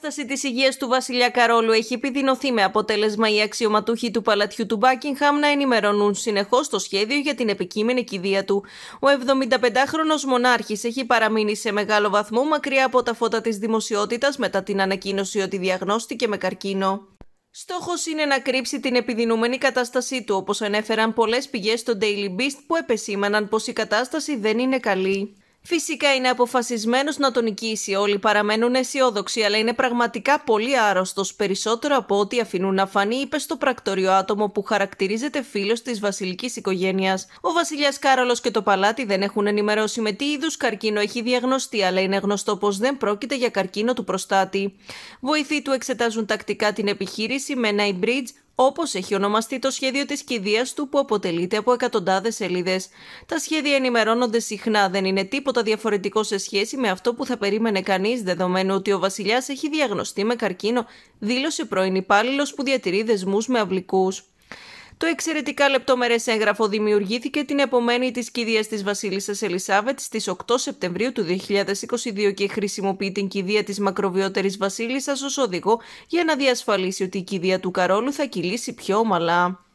Η κατάσταση της υγείας του βασιλιά Καρόλου έχει επιδεινωθεί με αποτέλεσμα οι αξιωματούχοι του παλατιού του Μπάκινγχαμ να ενημερώνουν συνεχώς το σχέδιο για την επικείμενη κηδεία του. Ο 75χρονος μονάρχης έχει παραμείνει σε μεγάλο βαθμό μακριά από τα φώτα της δημοσιότητας μετά την ανακοίνωση ότι διαγνώστηκε με καρκίνο. Στόχος είναι να κρύψει την επιδεινωμένη κατάστασή του, όπως ανέφεραν πολλές πηγές στο Daily Beast που επεσήμαναν πως η κατάσταση δεν είναι καλή. Φυσικά είναι αποφασισμένος να τον νικήσει. Όλοι παραμένουν αισιόδοξοι, αλλά είναι πραγματικά πολύ άρρωστος περισσότερο από ό,τι αφήνουν να φανεί, είπε στο πρακτορείο άτομο που χαρακτηρίζεται φίλος της βασιλικής οικογένειας. Ο βασιλιάς Κάρολος και το παλάτι δεν έχουν ενημερώσει με τι είδους καρκίνο έχει διαγνωστεί, αλλά είναι γνωστό πως δεν πρόκειται για καρκίνο του προστάτη. Βοηθοί του εξετάζουν τακτικά την επιχείρηση με ένα bridge όπως έχει ονομαστεί το σχέδιο της κηδείας του, που αποτελείται από εκατοντάδες σελίδες. Τα σχέδια ενημερώνονται συχνά, δεν είναι τίποτα διαφορετικό σε σχέση με αυτό που θα περίμενε κανείς, δεδομένου ότι ο βασιλιάς έχει διαγνωστεί με καρκίνο, δήλωσε πρώην υπάλληλος που διατηρεί δεσμούς με αυλικούς. Το εξαιρετικά λεπτόμερες έγγραφο δημιουργήθηκε την επομένη της κηδείας της Βασίλισσας Ελισάβετ στις 8 Σεπτεμβρίου του 2022 και χρησιμοποιεί την κηδεία της μακροβιότερης Βασίλισσας ως οδηγό για να διασφαλίσει ότι η κηδεία του Καρόλου θα κυλήσει πιο ομαλά.